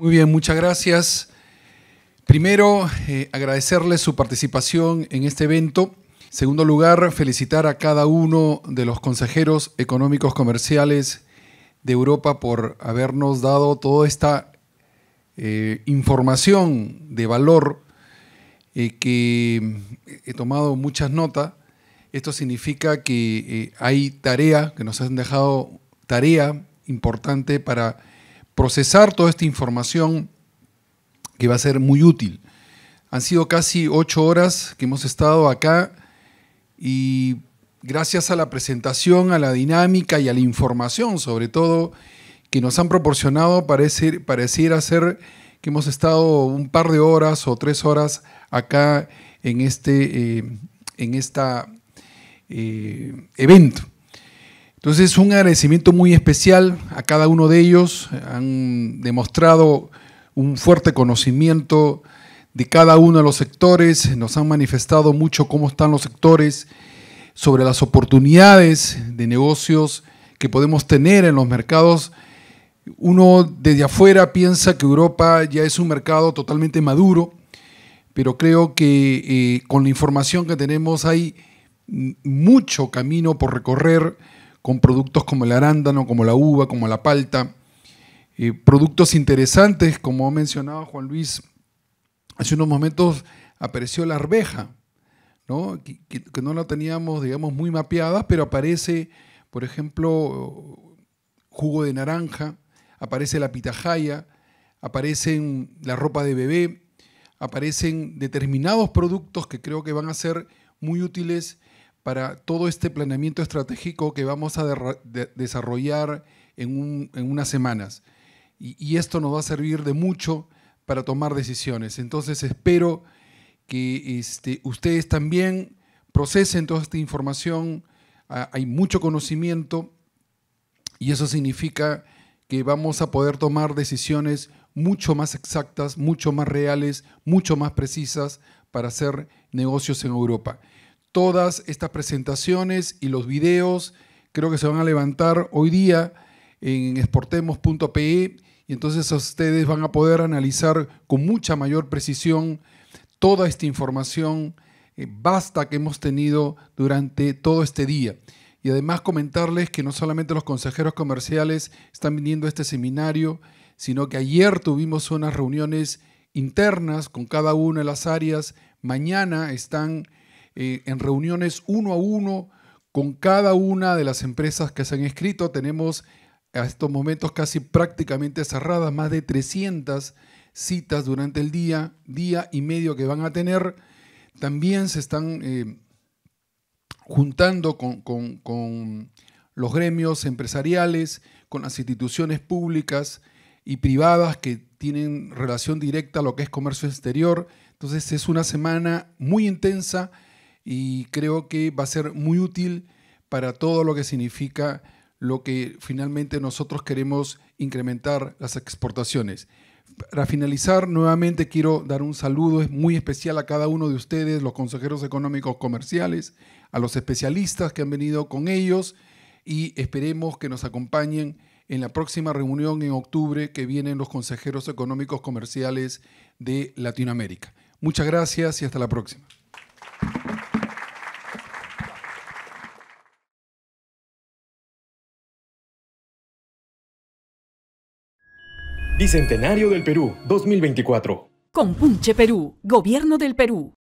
Muy bien, muchas gracias. Primero, eh, agradecerles su participación en este evento. Segundo lugar, felicitar a cada uno de los consejeros económicos comerciales de Europa por habernos dado toda esta eh, información de valor eh, que he tomado muchas notas. Esto significa que hay tarea, que nos han dejado tarea importante para procesar toda esta información que va a ser muy útil. Han sido casi ocho horas que hemos estado acá y gracias a la presentación, a la dinámica y a la información, sobre todo, que nos han proporcionado, parece, pareciera ser que hemos estado un par de horas o tres horas acá en este eh, en esta, eh, evento. Entonces, un agradecimiento muy especial a cada uno de ellos. Han demostrado un fuerte conocimiento de cada uno de los sectores, nos han manifestado mucho cómo están los sectores, sobre las oportunidades de negocios que podemos tener en los mercados. Uno desde afuera piensa que Europa ya es un mercado totalmente maduro, pero creo que eh, con la información que tenemos hay mucho camino por recorrer con productos como el arándano, como la uva, como la palta. productos interesantes, como ha mencionado Juan Luis, hace unos momentos apareció la arveja, ¿no? Que, no la teníamos, digamos, muy mapeada, pero aparece, por ejemplo, jugo de naranja, aparece la pitahaya, aparecen la ropa de bebé, aparecen determinados productos que creo que van a ser muy útiles para todo este planeamiento estratégico que vamos a desarrollar en, unas semanas. Y, esto nos va a servir de mucho para tomar decisiones. Entonces espero que este, ustedes también procesen toda esta información. Ah, hay mucho conocimiento y eso significa que vamos a poder tomar decisiones mucho más exactas, mucho más reales, mucho más precisas para hacer negocios en Europa todas estas presentaciones y los videos creo que se van a levantar hoy día en exportemos.pe y entonces ustedes van a poder analizar con mucha mayor precisión toda esta información eh, vasta que hemos tenido durante todo este día. Y además comentarles que no solamente los consejeros comerciales están viniendo a este seminario, sino que ayer tuvimos unas reuniones internas con cada una de las áreas. Mañana están eh, en reuniones uno a uno con cada una de las empresas que se han escrito. Tenemos a estos momentos casi prácticamente cerradas, más de 300 citas durante el día, día y medio que van a tener. También se están eh, juntando con, con los gremios empresariales, con las instituciones públicas y privadas que tienen relación directa a lo que es comercio exterior. Entonces es una semana muy intensa y creo que va a ser muy útil para todo lo que significa lo que finalmente nosotros queremos incrementar las exportaciones. Para finalizar, nuevamente quiero dar un saludo muy especial a cada uno de ustedes, los consejeros económicos comerciales, a los especialistas que han venido con ellos y esperemos que nos acompañen en la próxima reunión en octubre que vienen los consejeros económicos comerciales de Latinoamérica. Muchas gracias y hasta la próxima. Bicentenario del Perú 2024. Con Punche Perú, Gobierno del Perú.